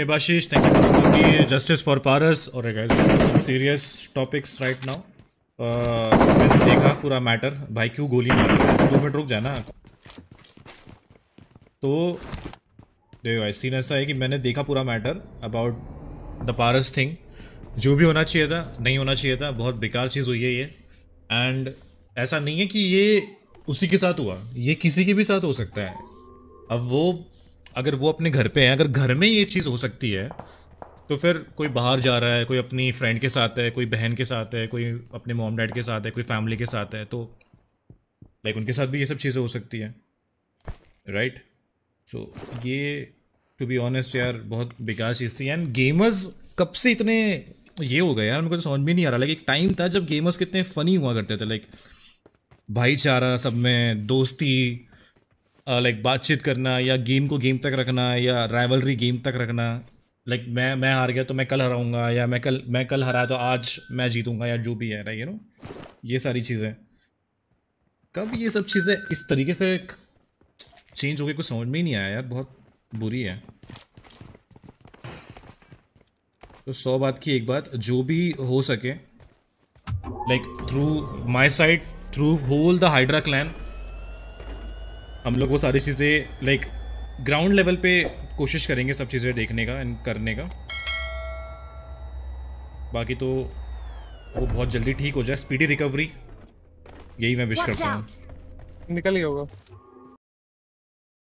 Hey Bashish, thank you for the justice for Paras. Alright guys, some serious topics right now. Uh, मैंने देखा पूरा matter भाई क्यों गोली मार रहा है दो मिनट रुक जाना तो देखो भाई सीन ऐसा है कि मैंने देखा पूरा मैटर अबाउट द पारस थिंग जो भी होना चाहिए था नहीं होना चाहिए था बहुत बेकार चीज़ हुई है ये एंड ऐसा नहीं है कि ये उसी के साथ हुआ ये किसी के भी साथ हो सकता है अब वो अगर वो अपने घर पे हैं अगर घर में ये चीज़ हो सकती है तो फिर कोई बाहर जा रहा है कोई अपनी फ्रेंड के साथ है कोई बहन के साथ है कोई अपने मोम डैड के साथ है कोई फैमिली के साथ है तो लाइक उनके साथ भी ये सब चीज़ें हो सकती हैं राइट सो ये टू बी ऑनेस्ट यार बहुत बेकार चीज़ थी एंड गेमर्स कब से इतने ये हो गए यार उनको तो समझ में नहीं आ रहा लाइक एक टाइम था जब गेमर्स कितने फ़नी हुआ करते थे लाइक भाईचारा सब में दोस्ती लाइक बातचीत करना या गेम को गेम तक रखना या राइवलरी गेम तक रखना लाइक like, मैं मैं हार गया तो मैं कल हराऊंगा या मैं कल मैं कल हरा तो आज मैं जीतूंगा या जो भी है राइट यू नो ये सारी चीज़ें कब ये सब चीज़ें इस तरीके से चेंज हो गई कुछ समझ में ही नहीं आया यार बहुत बुरी है तो सौ बात की एक बात जो भी हो सके like through my side through whole the hydra clan हम लोग वो सारी चीज़ें लाइक ग्राउंड लेवल पे कोशिश करेंगे सब चीज़ें देखने का एंड करने का बाकी तो वो बहुत जल्दी ठीक हो जाए स्पीडी रिकवरी यही मैं विश करता हूँ निकल गया होगा